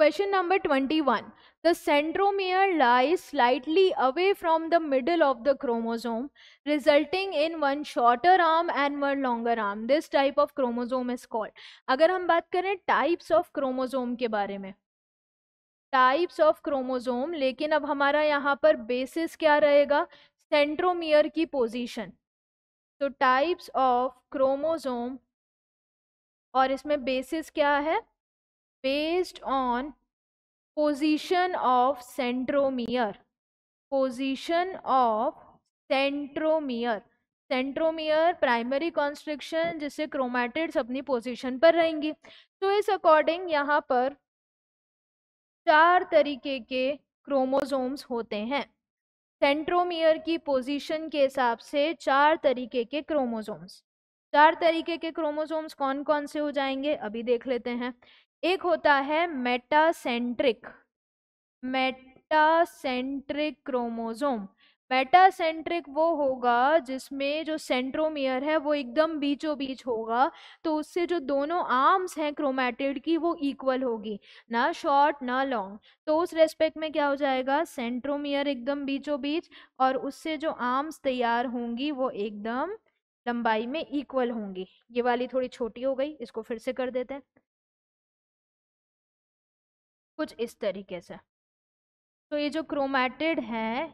question number twenty one the centromere lies slightly away from the middle of the chromosome resulting in one shorter arm and one longer arm this type of chromosome is called अगर हम बात करें types of chromosome के बारे में types of chromosome लेकिन अब हमारा यहाँ पर बेसिस क्या रहेगा सेंट्रोमियर की पोजिशन तो टाइप्स ऑफ क्रोमोजोम और इसमें बेसिस क्या है based on position of centromere position of centromere centromere primary constriction जिससे क्रोमैटिड्स अपनी पोजीशन पर रहेंगी तो इस अकॉर्डिंग यहाँ पर चार तरीके के क्रोमोसोम्स होते हैं सेंट्रोमियर की पोजीशन के हिसाब से चार तरीके के क्रोमोसोम्स चार तरीके के क्रोमोसोम्स कौन कौन से हो जाएंगे अभी देख लेते हैं एक होता है मेटासेंट्रिक मेटासेंट्रिक क्रोमोजोम मेटासेंट्रिक वो होगा जिसमें जो सेंट्रोमियर है वो एकदम बीचों बीच होगा तो उससे जो दोनों आर्म्स हैं क्रोमेटिड की वो इक्वल होगी ना शॉर्ट ना लॉन्ग तो उस रेस्पेक्ट में क्या हो जाएगा सेंट्रोमियर एकदम बीचों बीच और उससे जो आर्म्स तैयार होंगी वो एकदम लंबाई में इक्वल होंगी ये वाली थोड़ी छोटी हो गई इसको फिर से कर देते हैं कुछ इस तरीके से तो ये जो क्रोमैटिड है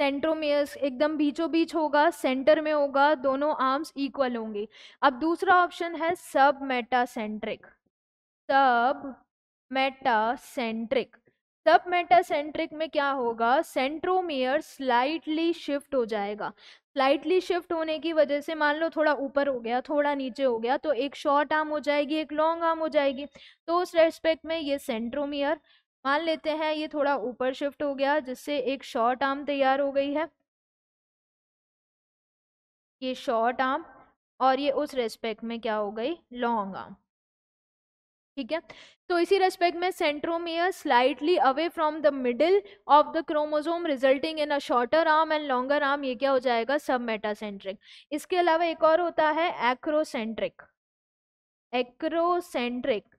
सेंट्रोमियर्स एकदम बीचों बीच होगा सेंटर में होगा दोनों आर्म्स इक्वल होंगे अब दूसरा ऑप्शन है सब मेटासेंट्रिक सब मेटासेंट्रिक सब मेटासेंट्रिक में क्या होगा सेंट्रोमियर स्लाइटली शिफ्ट हो जाएगा स्लाइटली शिफ्ट होने की वजह से मान लो थोड़ा ऊपर हो गया थोड़ा नीचे हो गया तो एक शॉर्ट आर्म हो जाएगी एक लॉन्ग आर्म हो जाएगी तो उस रेस्पेक्ट में ये सेंट्रोमियर मान लेते हैं ये थोड़ा ऊपर शिफ्ट हो गया जिससे एक शॉर्ट आर्म तैयार हो गई है ये शॉर्ट आर्म और ये उस रेस्पेक्ट में क्या हो गई लॉन्ग आर्म ठीक है तो इसी रेस्पेक्ट में centromere slightly away from the middle of the chromosome resulting in a shorter arm and longer arm ये क्या हो जाएगा सब मेटासेंट्रिक इसके अलावा एक और होता है एक्रोसेंट्रिक एक्रोसेंट्रिक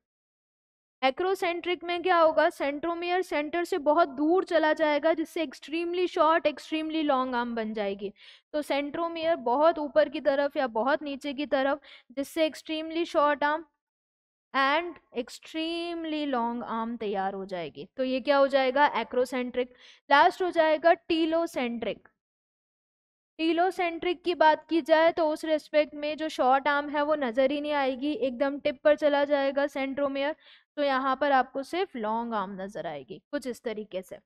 एक्रोसेंट्रिक में क्या होगा सेंट्रोमियर सेंटर से बहुत दूर चला जाएगा जिससे extremely short extremely long arm बन जाएगी तो सेंट्रोमियर बहुत ऊपर की तरफ या बहुत नीचे की तरफ जिससे extremely short arm and extremely long arm तैयार हो जाएगी तो ये क्या हो जाएगा एक्रोसेंट्रिक लास्ट हो जाएगा टीलोसेंट्रिक टीलोसेंट्रिक की बात की जाए तो उस रेस्पेक्ट में जो शॉर्ट आर्म है वो नज़र ही नहीं आएगी एकदम टिप पर चला जाएगा सेंट्रोमेयर तो यहाँ पर आपको सिर्फ लॉन्ग आर्म नज़र आएगी कुछ इस तरीके से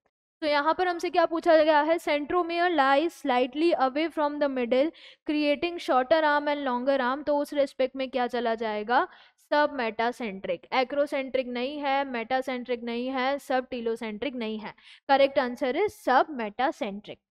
तो यहाँ पर हमसे क्या पूछा गया है centromere lies slightly away from the middle creating shorter arm and longer arm तो उस रेस्पेक्ट में क्या चला जाएगा सब मेटासेंट्रिक एक्रोसेंट्रिक नहीं है मेटासेंट्रिक नहीं है सब टीलोसेंट्रिक नहीं है करेक्ट आंसर इज सब मेटासेंट्रिक